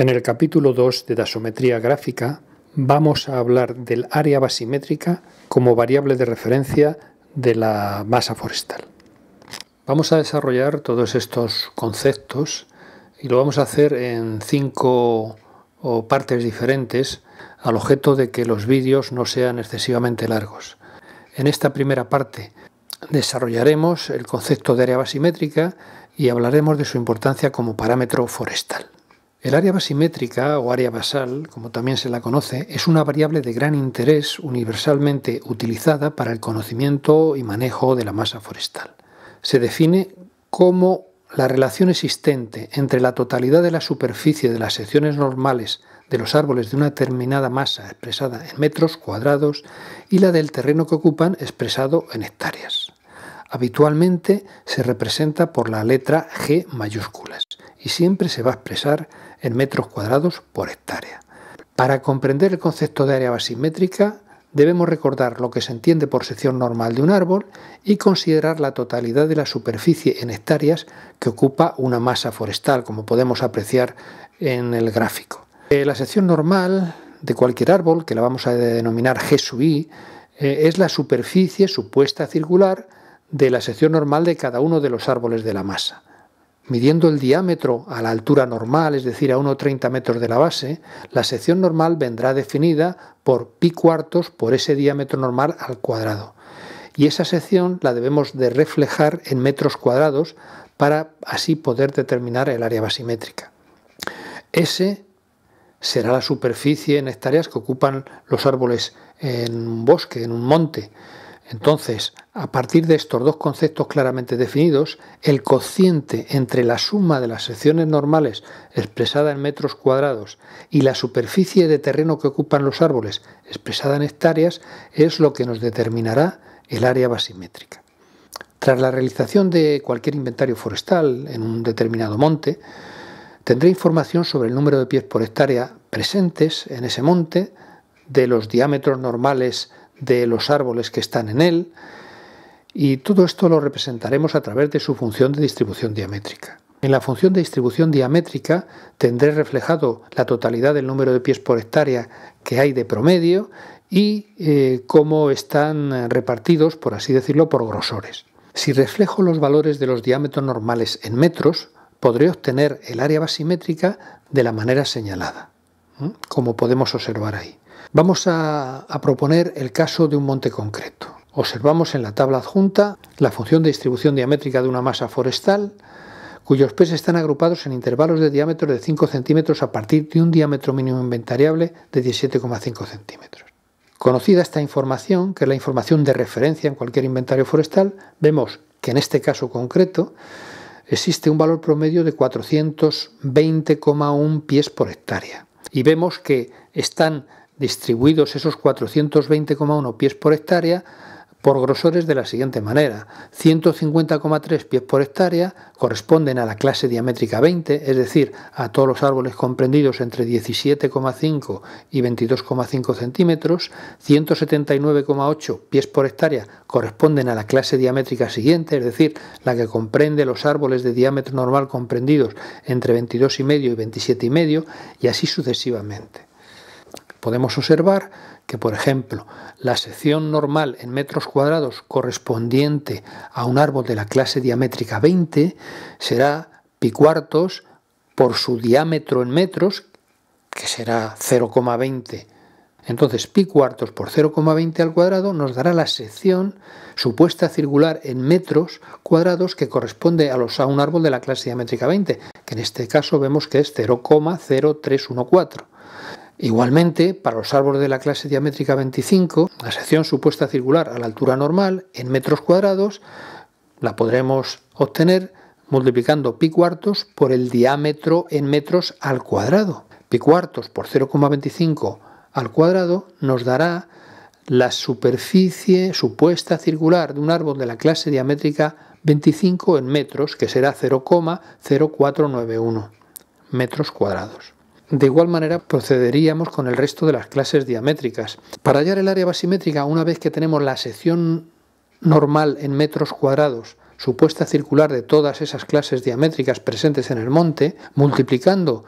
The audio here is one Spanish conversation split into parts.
En el capítulo 2 de Dasometría gráfica vamos a hablar del área basimétrica como variable de referencia de la masa forestal. Vamos a desarrollar todos estos conceptos y lo vamos a hacer en cinco partes diferentes al objeto de que los vídeos no sean excesivamente largos. En esta primera parte desarrollaremos el concepto de área basimétrica y hablaremos de su importancia como parámetro forestal. El área basimétrica o área basal, como también se la conoce, es una variable de gran interés universalmente utilizada para el conocimiento y manejo de la masa forestal. Se define como la relación existente entre la totalidad de la superficie de las secciones normales de los árboles de una determinada masa expresada en metros cuadrados y la del terreno que ocupan expresado en hectáreas. Habitualmente se representa por la letra G mayúsculas y siempre se va a expresar en metros cuadrados por hectárea. Para comprender el concepto de área basimétrica, debemos recordar lo que se entiende por sección normal de un árbol y considerar la totalidad de la superficie en hectáreas que ocupa una masa forestal, como podemos apreciar en el gráfico. Eh, la sección normal de cualquier árbol, que la vamos a denominar G sub i, eh, es la superficie supuesta circular de la sección normal de cada uno de los árboles de la masa. Midiendo el diámetro a la altura normal, es decir, a 1,30 metros de la base, la sección normal vendrá definida por pi cuartos por ese diámetro normal al cuadrado. Y esa sección la debemos de reflejar en metros cuadrados para así poder determinar el área basimétrica. S será la superficie en hectáreas que ocupan los árboles en un bosque, en un monte. Entonces, a partir de estos dos conceptos claramente definidos, el cociente entre la suma de las secciones normales expresada en metros cuadrados y la superficie de terreno que ocupan los árboles expresada en hectáreas es lo que nos determinará el área basimétrica. Tras la realización de cualquier inventario forestal en un determinado monte, tendré información sobre el número de pies por hectárea presentes en ese monte, de los diámetros normales de los árboles que están en él, y todo esto lo representaremos a través de su función de distribución diamétrica. En la función de distribución diamétrica tendré reflejado la totalidad del número de pies por hectárea que hay de promedio y eh, cómo están repartidos, por así decirlo, por grosores. Si reflejo los valores de los diámetros normales en metros, podré obtener el área basimétrica de la manera señalada, como podemos observar ahí. Vamos a, proponer el caso de un monte concreto. Observamos en la tabla adjunta la función de distribución diamétrica de una masa forestal cuyos pies están agrupados en intervalos de diámetro de 5 centímetros a partir de un diámetro mínimo inventariable de 17,5 centímetros. Conocida esta información, que es la información de referencia en cualquier inventario forestal, vemos que en este caso concreto existe un valor promedio de 420,1 pies por hectárea. Y vemos que están distribuidos esos 420,1 pies por hectárea por grosores de la siguiente manera. 150,3 pies por hectárea corresponden a la clase diamétrica 20, es decir, a todos los árboles comprendidos entre 17,5 y 22,5 centímetros. 179,8 pies por hectárea corresponden a la clase diamétrica siguiente, es decir, la que comprende los árboles de diámetro normal comprendidos entre 22,5 y 27,5 y así sucesivamente podemos observar que, por ejemplo, la sección normal en metros cuadrados correspondiente a un árbol de la clase diamétrica 20 será pi cuartos por su diámetro en metros, que será 0,20. Entonces, pi cuartos por 0,20 al cuadrado nos dará la sección supuesta circular en metros cuadrados que corresponde a, los, a un árbol de la clase diamétrica 20, que en este caso vemos que es 0,0314. Igualmente, para los árboles de la clase diamétrica 25, la sección supuesta circular a la altura normal en metros cuadrados la podremos obtener multiplicando pi cuartos por el diámetro en metros al cuadrado. Pi cuartos por 0,25 al cuadrado nos dará la superficie supuesta circular de un árbol de la clase diamétrica 25 en metros, que será 0,0491 metros cuadrados. De igual manera procederíamos con el resto de las clases diamétricas. Para hallar el área basimétrica, una vez que tenemos la sección normal en metros cuadrados supuesta circular de todas esas clases diamétricas presentes en el monte, multiplicando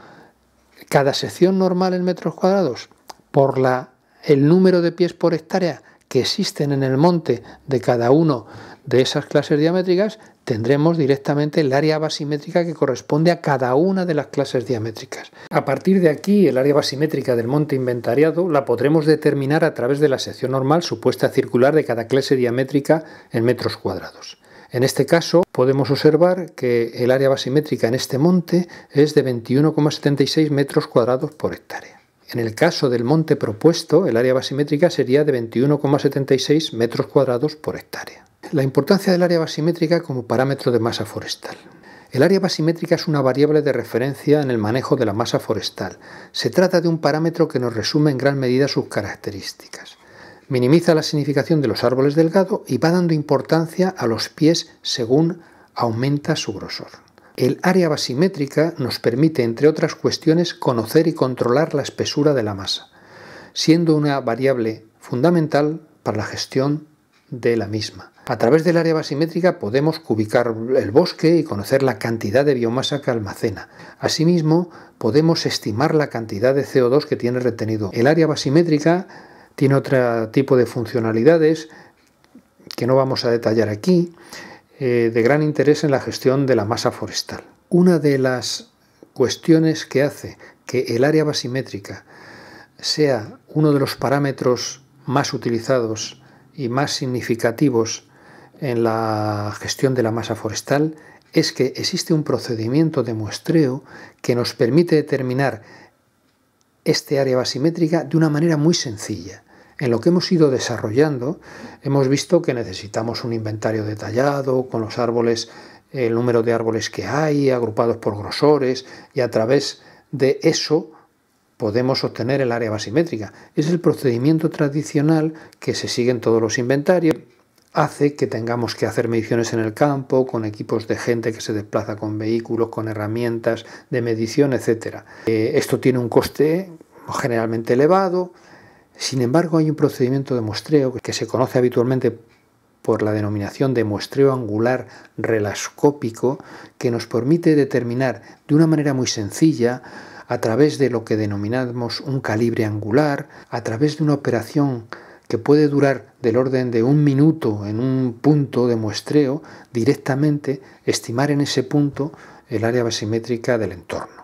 cada sección normal en metros cuadrados por la, el número de pies por hectárea que existen en el monte de cada uno de esas clases diamétricas, tendremos directamente el área basimétrica que corresponde a cada una de las clases diamétricas. A partir de aquí, el área basimétrica del monte inventariado la podremos determinar a través de la sección normal supuesta circular de cada clase diamétrica en metros cuadrados. En este caso, podemos observar que el área basimétrica en este monte es de 21,76 metros cuadrados por hectárea. En el caso del monte propuesto, el área basimétrica sería de 21,76 metros cuadrados por hectárea. La importancia del área basimétrica como parámetro de masa forestal. El área basimétrica es una variable de referencia en el manejo de la masa forestal. Se trata de un parámetro que nos resume en gran medida sus características. Minimiza la significación de los árboles delgado y va dando importancia a los pies según aumenta su grosor. El área basimétrica nos permite, entre otras cuestiones, conocer y controlar la espesura de la masa, siendo una variable fundamental para la gestión de la misma. A través del área basimétrica podemos cubicar el bosque y conocer la cantidad de biomasa que almacena. Asimismo, podemos estimar la cantidad de CO2 que tiene retenido. El área basimétrica tiene otro tipo de funcionalidades que no vamos a detallar aquí, eh, de gran interés en la gestión de la masa forestal. Una de las cuestiones que hace que el área basimétrica sea uno de los parámetros más utilizados y más significativos en la gestión de la masa forestal es que existe un procedimiento de muestreo que nos permite determinar este área basimétrica de una manera muy sencilla. En lo que hemos ido desarrollando, hemos visto que necesitamos un inventario detallado con los árboles, el número de árboles que hay, agrupados por grosores, y a través de eso podemos obtener el área basimétrica. Es el procedimiento tradicional que se sigue en todos los inventarios. Hace que tengamos que hacer mediciones en el campo, con equipos de gente que se desplaza con vehículos, con herramientas de medición, etcétera... Eh, esto tiene un coste generalmente elevado. Sin embargo, hay un procedimiento de muestreo que se conoce habitualmente por la denominación de muestreo angular relascópico que nos permite determinar de una manera muy sencilla a través de lo que denominamos un calibre angular, a través de una operación que puede durar del orden de un minuto en un punto de muestreo, directamente estimar en ese punto el área basimétrica del entorno.